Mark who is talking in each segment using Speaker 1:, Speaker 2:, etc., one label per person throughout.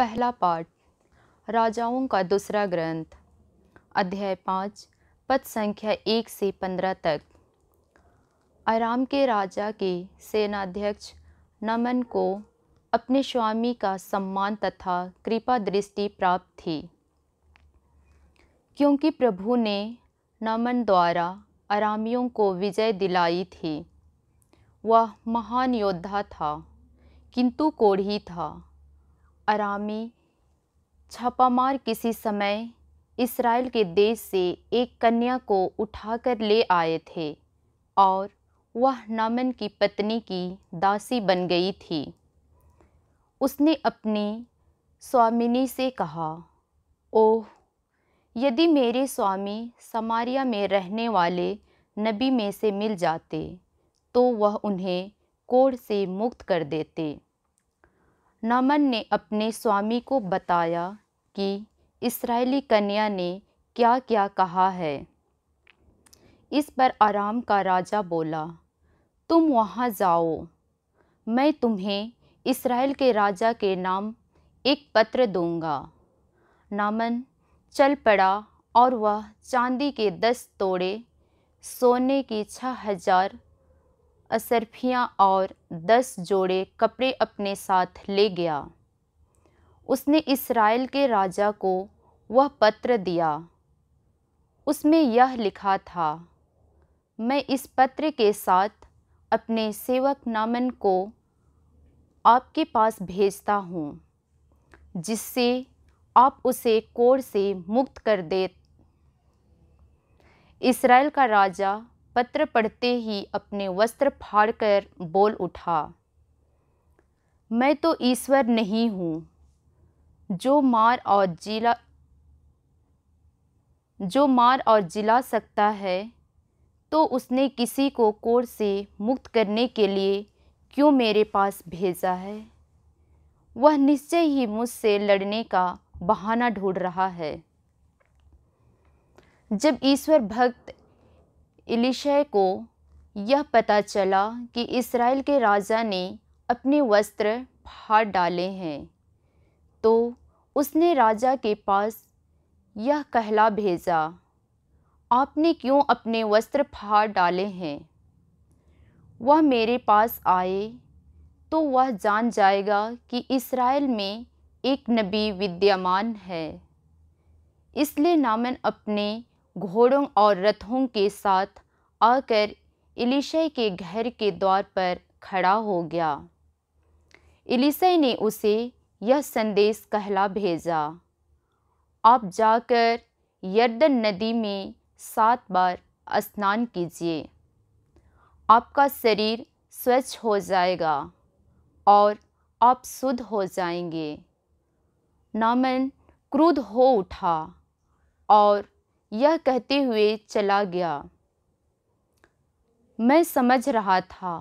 Speaker 1: पहला पाठ राजाओं का दूसरा ग्रंथ अध्याय पाँच पद संख्या एक से पंद्रह तक आराम के राजा के सेनाध्यक्ष नमन को अपने स्वामी का सम्मान तथा कृपा दृष्टि प्राप्त थी क्योंकि प्रभु ने नमन द्वारा आरामियों को विजय दिलाई थी वह महान योद्धा था किंतु कोढ़ी था अरामी छापामार किसी समय इसराइल के देश से एक कन्या को उठाकर ले आए थे और वह नामन की पत्नी की दासी बन गई थी उसने अपनी स्वामिनी से कहा ओह यदि मेरे स्वामी समारिया में रहने वाले नबी में से मिल जाते तो वह उन्हें कोढ़ से मुक्त कर देते नामन ने अपने स्वामी को बताया कि इसराइली कन्या ने क्या क्या कहा है इस पर आराम का राजा बोला तुम वहाँ जाओ मैं तुम्हें इसराइल के राजा के नाम एक पत्र दूंगा नामन चल पड़ा और वह चांदी के दस तोड़े सोने की छः हजार असरफियाँ और दस जोड़े कपड़े अपने साथ ले गया उसने इसराइल के राजा को वह पत्र दिया उसमें यह लिखा था मैं इस पत्र के साथ अपने सेवक नामन को आपके पास भेजता हूँ जिससे आप उसे कोर से मुक्त कर दे इसराइल का राजा पत्र पढ़ते ही अपने वस्त्र फाड़कर बोल उठा मैं तो ईश्वर नहीं हूँ जो मार और जिला जो मार और जिला सकता है तो उसने किसी को कोर से मुक्त करने के लिए क्यों मेरे पास भेजा है वह निश्चय ही मुझसे लड़ने का बहाना ढूंढ रहा है जब ईश्वर भक्त इलिशय को यह पता चला कि इसराइल के राजा ने अपने वस्त्र फाड़ डाले हैं तो उसने राजा के पास यह कहला भेजा आपने क्यों अपने वस्त्र फाड़ डाले हैं वह मेरे पास आए तो वह जान जाएगा कि इसराइल में एक नबी विद्यमान है इसलिए नामन अपने घोड़ों और रथों के साथ आकर इलिशय के घर के द्वार पर खड़ा हो गया इलिशय ने उसे यह संदेश कहला भेजा आप जाकर यर्दन नदी में सात बार स्नान कीजिए आपका शरीर स्वच्छ हो जाएगा और आप शुद्ध हो जाएंगे नामन क्रुद्ध हो उठा और यह कहते हुए चला गया मैं समझ रहा था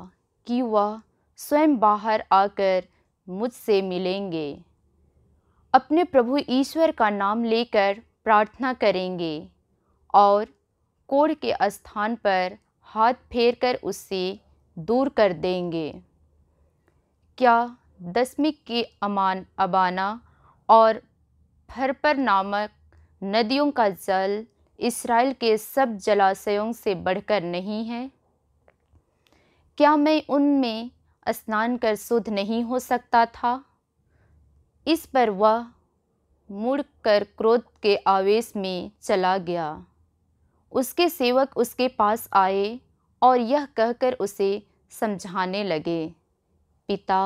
Speaker 1: कि वह स्वयं बाहर आकर मुझसे मिलेंगे अपने प्रभु ईश्वर का नाम लेकर प्रार्थना करेंगे और कोड़ के स्थान पर हाथ फेर कर उससे दूर कर देंगे क्या दसमिक के अमान अबाना और फरपर नामक नदियों का जल इसराइल के सब जलाशयों से बढ़कर नहीं है क्या मैं उनमें स्नान कर शुद्ध नहीं हो सकता था इस पर वह मुड़ कर क्रोध के आवेश में चला गया उसके सेवक उसके पास आए और यह कहकर उसे समझाने लगे पिता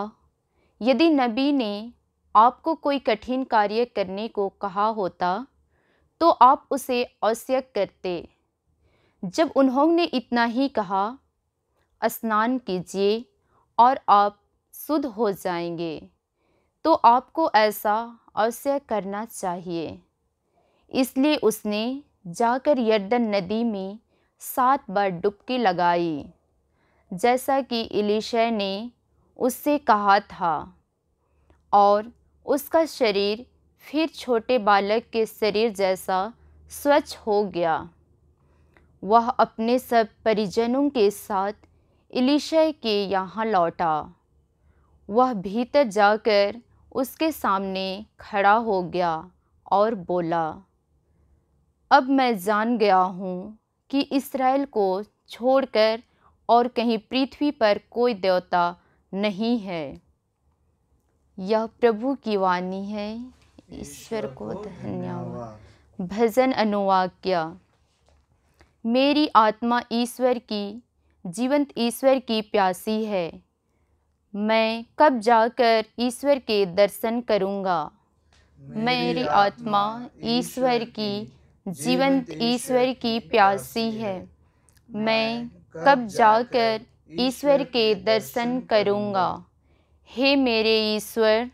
Speaker 1: यदि नबी ने आपको कोई कठिन कार्य करने को कहा होता तो आप उसे अवश्य करते जब उन्होंने इतना ही कहा स्नान कीजिए और आप शुद्ध हो जाएंगे तो आपको ऐसा अवश्य करना चाहिए इसलिए उसने जाकर यर्दन नदी में सात बार डुबकी लगाई जैसा कि इलिशा ने उससे कहा था और उसका शरीर फिर छोटे बालक के शरीर जैसा स्वच्छ हो गया वह अपने सब परिजनों के साथ इलीशय के यहाँ लौटा वह भीतर जाकर उसके सामने खड़ा हो गया और बोला अब मैं जान गया हूँ कि इसराइल को छोड़कर और कहीं पृथ्वी पर कोई देवता नहीं है यह प्रभु की वाणी है ईश्वर को धन्यवाद भजन अनुवाक्य मेरी आत्मा ईश्वर की जीवंत ईश्वर की प्यासी है मैं कब जाकर ईश्वर के दर्शन करूंगा मेरी आत्मा ईश्वर की जीवंत ईश्वर की प्यासी है मैं कब जाकर ईश्वर के दर्शन करूंगा हे मेरे ईश्वर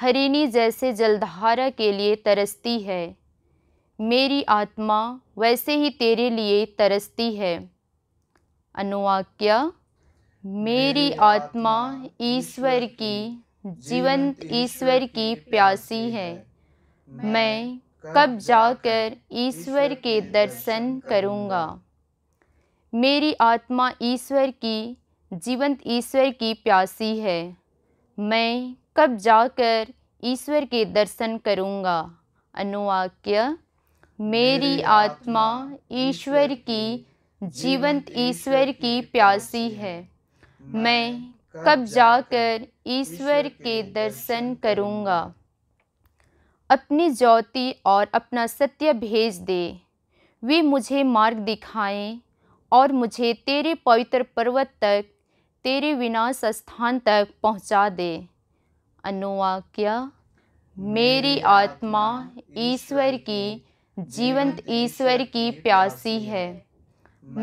Speaker 1: हरिणी जैसे जलधारा के लिए तरसती है मेरी आत्मा वैसे ही तेरे लिए तरसती है अनुवाक्या मेरी आत्मा ईश्वर की जीवंत ईश्वर की प्यासी है मैं कब जाकर ईश्वर के दर्शन करूँगा मेरी आत्मा ईश्वर की जीवंत ईश्वर की प्यासी है मैं कब जाकर ईश्वर के दर्शन करूँगा अनुवाक्य मेरी आत्मा ईश्वर की जीवंत ईश्वर की प्यासी है मैं कब जाकर ईश्वर के दर्शन करूँगा अपनी ज्योति और अपना सत्य भेज दे वे मुझे मार्ग दिखाएं और मुझे तेरे पवित्र पर्वत तक तेरे विनाश स्थान तक पहुँचा दे अनुवा मेरी आत्मा ईश्वर की जीवंत ईश्वर की प्यासी है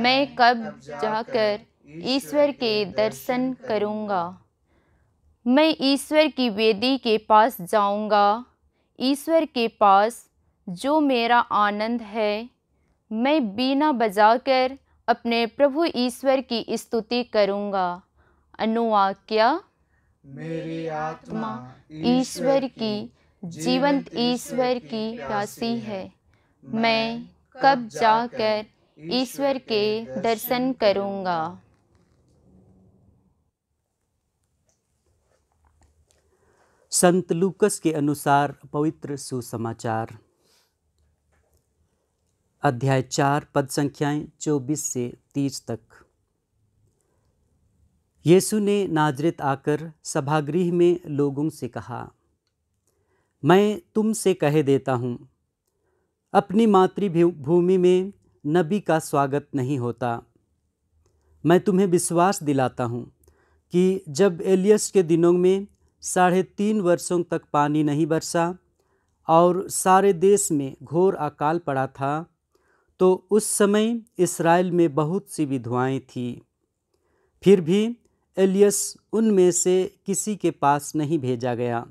Speaker 1: मैं कब जाकर ईश्वर के दर्शन करूँगा मैं ईश्वर की वेदी के पास जाऊँगा ईश्वर के पास जो मेरा आनंद है मैं बीना बजाकर अपने प्रभु ईश्वर की स्तुति करूँगा अनुवाक्या
Speaker 2: मेरी आत्मा ईश्वर की जीवंत ईश्वर
Speaker 1: की प्यासी है मैं कब जाकर ईश्वर के दर्शन करूंगा
Speaker 2: संत लूकस के अनुसार पवित्र सुसमाचार अध्याय चार पद संख्याएं चौबीस से तीस तक यीशु ने नाजरत आकर सभागृह में लोगों से कहा मैं तुमसे कह देता हूँ अपनी मातृभूमि में नबी का स्वागत नहीं होता मैं तुम्हें विश्वास दिलाता हूँ कि जब एलियस के दिनों में साढ़े तीन वर्षों तक पानी नहीं बरसा और सारे देश में घोर अकाल पड़ा था तो उस समय इसराइल में बहुत सी विधवाएं थीं फिर भी एलियस उनमें से किसी के पास नहीं भेजा गया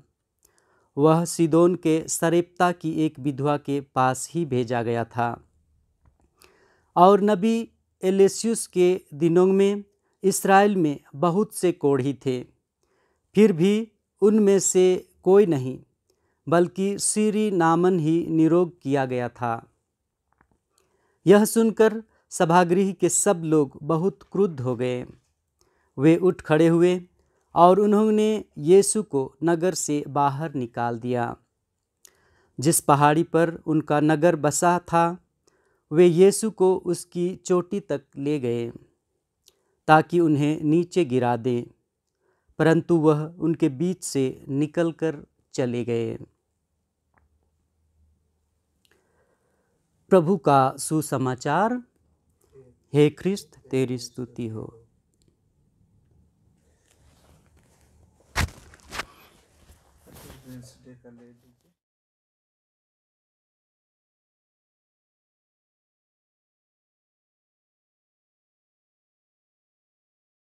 Speaker 2: वह सिदोन के सरेप्ता की एक विधवा के पास ही भेजा गया था और नबी एलेसियस के दिनों में इसराइल में बहुत से कोढ़ी थे फिर भी उनमें से कोई नहीं बल्कि सीरी नामन ही निरोग किया गया था यह सुनकर सभागृह के सब लोग बहुत क्रुद्ध हो गए वे उठ खड़े हुए और उन्होंने यीशु को नगर से बाहर निकाल दिया जिस पहाड़ी पर उनका नगर बसा था वे यीशु को उसकी चोटी तक ले गए ताकि उन्हें नीचे गिरा दें परंतु वह उनके बीच से निकलकर चले गए प्रभु का सुसमाचार हे ख्रिस्त तेरी स्तुति हो कर लेती